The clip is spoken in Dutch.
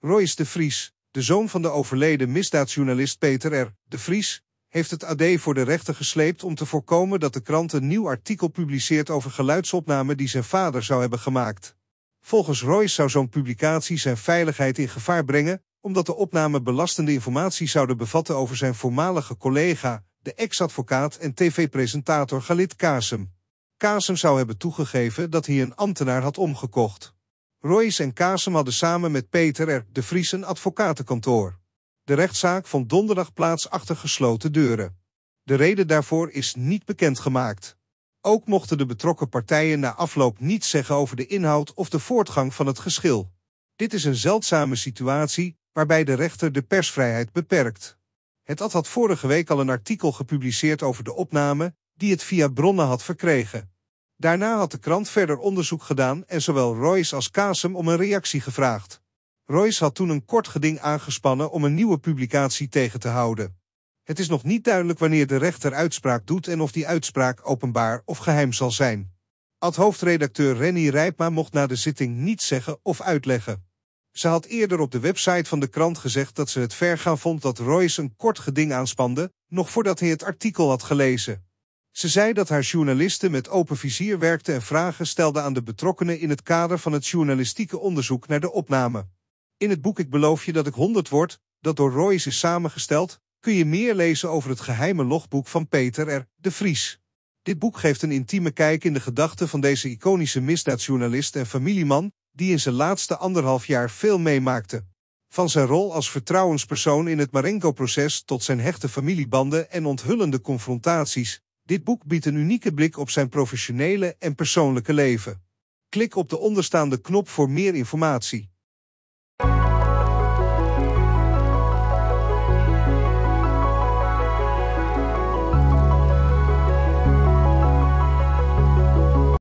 Royce de Vries, de zoon van de overleden misdaadjournalist Peter R. de Vries, heeft het AD voor de rechter gesleept om te voorkomen dat de krant een nieuw artikel publiceert over geluidsopname die zijn vader zou hebben gemaakt. Volgens Royce zou zo'n publicatie zijn veiligheid in gevaar brengen, omdat de opname belastende informatie zouden bevatten over zijn voormalige collega, de ex-advocaat en tv-presentator Galit Kasem. Kasem zou hebben toegegeven dat hij een ambtenaar had omgekocht. Royce en Kasem hadden samen met Peter R. de Vries een advocatenkantoor. De rechtszaak vond donderdag plaats achter gesloten deuren. De reden daarvoor is niet bekendgemaakt. Ook mochten de betrokken partijen na afloop niets zeggen over de inhoud of de voortgang van het geschil. Dit is een zeldzame situatie waarbij de rechter de persvrijheid beperkt. Het AD had vorige week al een artikel gepubliceerd over de opname die het via bronnen had verkregen. Daarna had de krant verder onderzoek gedaan en zowel Royce als Kasem om een reactie gevraagd. Royce had toen een kort geding aangespannen om een nieuwe publicatie tegen te houden. Het is nog niet duidelijk wanneer de rechter uitspraak doet en of die uitspraak openbaar of geheim zal zijn. Ad-hoofdredacteur Renny Rijpma mocht na de zitting niets zeggen of uitleggen. Ze had eerder op de website van de krant gezegd dat ze het vergaan vond dat Royce een kort geding aanspande, nog voordat hij het artikel had gelezen. Ze zei dat haar journalisten met open vizier werkten en vragen stelden aan de betrokkenen in het kader van het journalistieke onderzoek naar de opname. In het boek Ik beloof je dat ik honderd word, dat door Royce is samengesteld, kun je meer lezen over het geheime logboek van Peter R. de Vries. Dit boek geeft een intieme kijk in de gedachten van deze iconische misdaadjournalist en familieman, die in zijn laatste anderhalf jaar veel meemaakte. Van zijn rol als vertrouwenspersoon in het marenko proces tot zijn hechte familiebanden en onthullende confrontaties, dit boek biedt een unieke blik op zijn professionele en persoonlijke leven. Klik op de onderstaande knop voor meer informatie.